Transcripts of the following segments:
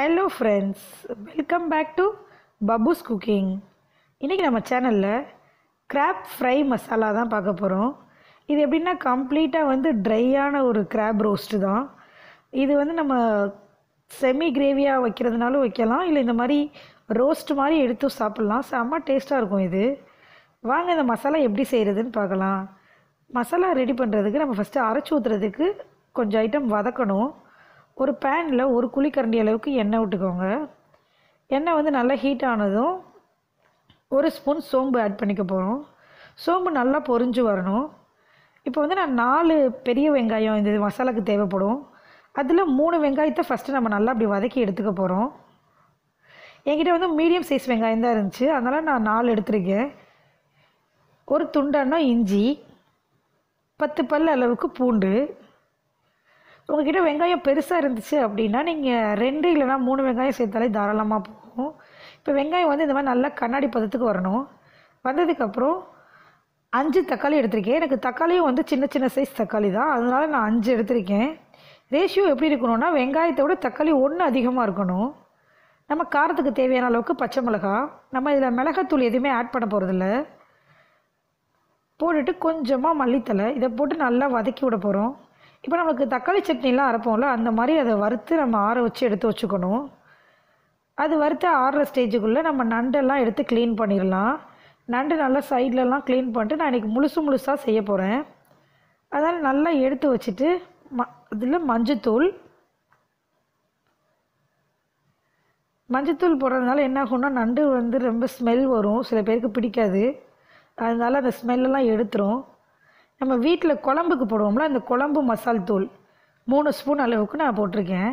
hello friends welcome back to Babus cooking இன்றைக்கி நம்ம சேனலில் கிராப் ஃப்ரை மசாலா தான் பார்க்க போகிறோம் இது எப்படின்னா கம்ப்ளீட்டாக வந்து ட்ரையான ஒரு கிராப் ரோஸ்ட்டு தான் இது வந்து நம்ம செமி கிரேவியாக வைக்கிறதுனாலும் வைக்கலாம் இல்லை இந்த மாதிரி ரோஸ்ட் மாதிரி எடுத்து சாப்பிட்லாம் செம்ம டேஸ்ட்டாக இருக்கும் இது வாங்க இந்த மசாலா எப்படி செய்கிறதுன்னு பார்க்கலாம் மசாலா ரெடி பண்ணுறதுக்கு நம்ம ஃபஸ்ட்டு அரைச்சி ஊற்றுறதுக்கு கொஞ்சம் ஐட்டம் வதக்கணும் ஒரு பேனில் ஒரு குழிக்கரண்டி அளவுக்கு எண்ணெய் விட்டுக்கோங்க எண்ணெய் வந்து நல்லா ஹீட் ஆனதும் ஒரு ஸ்பூன் சோம்பு ஆட் பண்ணிக்க போகிறோம் சோம்பு நல்லா பொறிஞ்சு வரணும் இப்போ வந்து நான் நாலு பெரிய வெங்காயம் இந்த மசாலாக்கு தேவைப்படும் அதில் மூணு வெங்காயத்தை ஃபஸ்ட்டு நம்ம நல்லா அப்படி வதக்கி எடுத்துக்க போகிறோம் என்கிட்ட வந்து மீடியம் சைஸ் வெங்காயம் தான் இருந்துச்சு அதனால் நான் நாலு எடுத்துருக்கேன் ஒரு துண்டானா இஞ்சி பத்து பல் அளவுக்கு பூண்டு உங்ககிட்ட வெங்காயம் பெருசாக இருந்துச்சு அப்படின்னா நீங்கள் ரெண்டு இல்லைனா மூணு வெங்காயம் சேர்த்தாலே தாராளமாக போகும் இப்போ வெங்காயம் வந்து இந்த மாதிரி நல்லா கண்ணாடி பதத்துக்கு வரணும் வந்ததுக்கப்புறம் அஞ்சு தக்காளி எடுத்திருக்கேன் எனக்கு தக்காளியும் வந்து சின்ன சின்ன சைஸ் தக்காளி தான் அதனால் நான் அஞ்சு எடுத்திருக்கேன் ரேஷியோ எப்படி இருக்கணும்னா வெங்காயத்தை விட தக்காளி ஒன்று அதிகமாக இருக்கணும் நம்ம காரத்துக்கு தேவையான அளவுக்கு பச்சை மிளகா நம்ம இதில் மிளகாத்தூள் எதுவுமே ஆட் பண்ண போகிறதில்ல போட்டுட்டு கொஞ்சமாக மல்லித்தலை இதை போட்டு நல்லா வதக்கி விட போகிறோம் இப்போ நம்மளுக்கு தக்காளி சட்னிலாம் அரைப்போம்ல அந்த மாதிரி அதை வறுத்து நம்ம ஆற வச்சு எடுத்து வச்சுக்கணும் அது வறுத்து ஆறுற ஸ்டேஜுக்குள்ளே நம்ம நண்டெல்லாம் எடுத்து க்ளீன் பண்ணிடலாம் நண்டு நல்லா சைட்லலாம் க்ளீன் பண்ணிட்டு நான் இன்றைக்கி முழுசு முழுசாக செய்ய போகிறேன் அதனால் நல்லா எடுத்து வச்சுட்டு ம இதில் மஞ்சத்தூள் மஞ்சத்தூள் போடுறதுனால என்ன ஆகும்னா நண்டு வந்து ரொம்ப ஸ்மெல் வரும் சில பேருக்கு பிடிக்காது அதனால் அந்த ஸ்மெல்லெல்லாம் எடுத்துரும் நம்ம வீட்டில் குழம்புக்கு போடுவோம்ல அந்த குழம்பு மசால் தூள் மூணு ஸ்பூன் அளவுக்கு நான் போட்டிருக்கேன்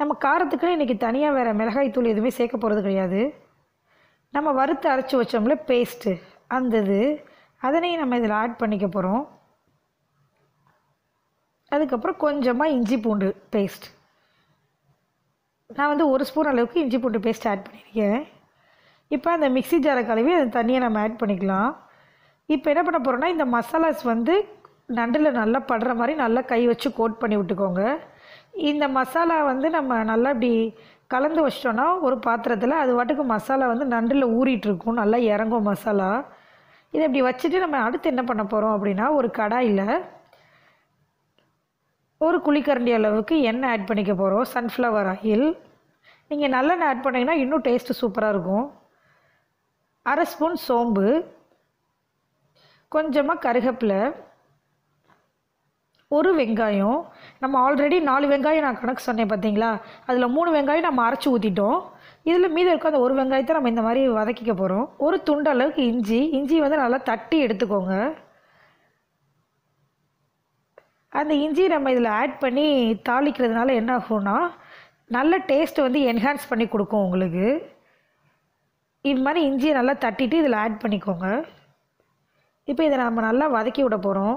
நம்ம காரத்துக்குன்னு இன்றைக்கி தனியாக வேறு மிளகாய் தூள் எதுவுமே சேர்க்க போகிறது கிடையாது நம்ம வறுத்து அரைச்சி வச்சோம்ல பேஸ்ட்டு அந்த இது அதனையும் நம்ம இதில் ஆட் பண்ணிக்க போகிறோம் அதுக்கப்புறம் கொஞ்சமாக இஞ்சி பூண்டு பேஸ்ட் நான் வந்து ஒரு ஸ்பூன் அளவுக்கு இஞ்சி பூண்டு பேஸ்ட் ஆட் பண்ணியிருக்கேன் இப்போ அந்த மிக்சி ஜாரை கழுவி அதை தண்ணியை நம்ம ஆட் பண்ணிக்கலாம் இப்போ என்ன பண்ண போகிறோன்னா இந்த மசாலாஸ் வந்து நண்டில் நல்லா படுற மாதிரி நல்லா கை வச்சு கோட் பண்ணி விட்டுக்கோங்க இந்த மசாலா வந்து நம்ம நல்லா இப்படி கலந்து வச்சிட்டோன்னா ஒரு பாத்திரத்தில் அது வாட்டுக்கு மசாலா வந்து நண்டில் ஊறிட்டுருக்கும் நல்லா இறங்கும் மசாலா இதை இப்படி வச்சுட்டு நம்ம அடுத்து என்ன பண்ண போகிறோம் அப்படின்னா ஒரு கடாயில் ஒரு குழிக்கரண்டி அளவுக்கு எண்ணெய் ஆட் பண்ணிக்க போகிறோம் சன்ஃப்ளவர் ஆயில் நீங்கள் நல்லெண்ணெய் ஆட் பண்ணிங்கன்னா இன்னும் டேஸ்ட்டு சூப்பராக இருக்கும் அரை ஸ்பூன் சோம்பு கொஞ்சமாக கருகப்பில் ஒரு வெங்காயம் நம்ம ஆல்ரெடி நாலு வெங்காயம் நான் கணக்கு சொன்னேன் பார்த்தீங்களா அதில் மூணு வெங்காயம் நம்ம அரைச்சி ஊற்றிட்டோம் இதில் மீது இருக்க அந்த ஒரு வெங்காயத்தை நம்ம இந்த மாதிரி வதக்கிக்க போகிறோம் ஒரு துண்டு அளவுக்கு இஞ்சி இஞ்சி வந்து நல்லா தட்டி எடுத்துக்கோங்க அந்த இஞ்சி நம்ம இதில் ஆட் பண்ணி தாளிக்கிறதுனால என்ன ஆகும்னா நல்ல டேஸ்ட்டு வந்து என்ஹான்ஸ் பண்ணி கொடுக்கும் உங்களுக்கு இது மாதிரி இஞ்சியை நல்லா தட்டிட்டு இதில் ஆட் பண்ணிக்கோங்க இப்போ இதை நம்ம நல்லா வதக்கி விட போகிறோம்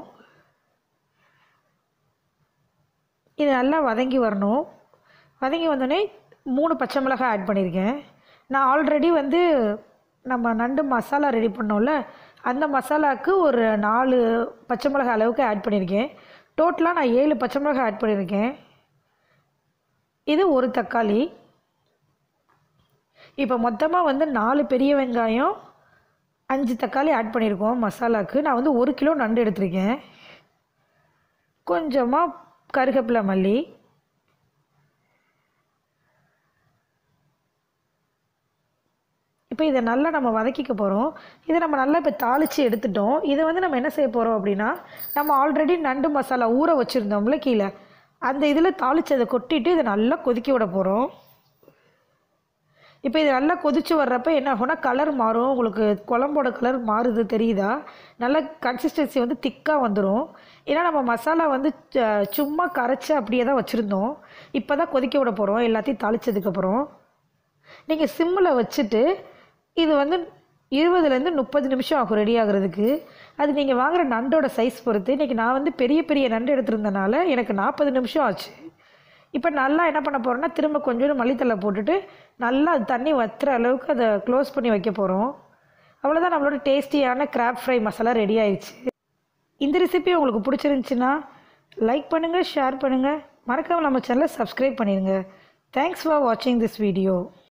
இது நல்லா வதங்கி வரணும் வதங்கி வந்தோடனே மூணு பச்சை மிளகாய் ஆட் பண்ணியிருக்கேன் நான் ஆல்ரெடி வந்து நம்ம நண்டு மசாலா ரெடி பண்ணோம்ல அந்த மசாலாவுக்கு ஒரு நாலு பச்சை மிளகாய் அளவுக்கு ஆட் பண்ணியிருக்கேன் டோட்டலாக நான் ஏழு பச்சை மிளகாய் ஆட் பண்ணியிருக்கேன் இது ஒரு தக்காளி இப்போ மொத்தமாக வந்து நாலு பெரிய வெங்காயம் அஞ்சு தக்காளி ஆட் பண்ணியிருக்கோம் மசாலாவுக்கு நான் வந்து ஒரு கிலோ நண்டு எடுத்திருக்கேன் கொஞ்சமாக கருகப்பிலை மல்லி இப்போ இதை நல்லா நம்ம வதக்கிக்க போகிறோம் இதை நம்ம நல்லா இப்போ தாளித்து எடுத்துட்டோம் இதை வந்து நம்ம என்ன செய்ய போகிறோம் அப்படின்னா நம்ம ஆல்ரெடி நண்டு மசாலா ஊற வச்சுருந்தோம்ல கீழே அந்த இதில் தாளித்து அதை கொட்டிட்டு இதை நல்லா கொதிக்க விட போகிறோம் இப்போ இது நல்லா கொதித்து வர்றப்ப என்ன ஆகும்னா கலர் மாறும் உங்களுக்கு குழம்போட கலர் மாறுது தெரியுதா நல்ல கன்சிஸ்டன்சி வந்து திக்காக வந்துடும் ஏன்னா நம்ம மசாலா வந்து சும்மா கரைச்சி அப்படியே தான் வச்சுருந்தோம் இப்போ தான் கொதிக்க விட போகிறோம் எல்லாத்தையும் தாளித்ததுக்கப்புறம் நீங்கள் சிம்மில் வச்சுட்டு இது வந்து இருபதுலேருந்து முப்பது நிமிஷம் ஆகும் ரெடி ஆகிறதுக்கு அது நீங்கள் வாங்குகிற நண்டோட சைஸ் பொறுத்து இன்றைக்கி நான் வந்து பெரிய பெரிய நண்டு எடுத்திருந்தனால எனக்கு நாற்பது நிமிஷம் ஆச்சு இப்போ நல்லா என்ன பண்ண போகிறேன்னா திரும்ப கொஞ்சோண்டு மல்லித்தலை போட்டுட்டு நல்லா தண்ணி வற்றுற அளவுக்கு அதை க்ளோஸ் பண்ணி வைக்க போகிறோம் அவ்வளோதான் நம்மளோட டேஸ்டியான கிராப் ஃப்ரை மசாலா ரெடி ஆயிடுச்சு இந்த ரெசிபி உங்களுக்கு பிடிச்சிருந்துச்சின்னா லைக் பண்ணுங்கள் ஷேர் பண்ணுங்கள் மறக்காமல் நம்ம சேனலை சப்ஸ்கிரைப் பண்ணிடுங்க தேங்க்ஸ் ஃபார் வாட்சிங் திஸ் வீடியோ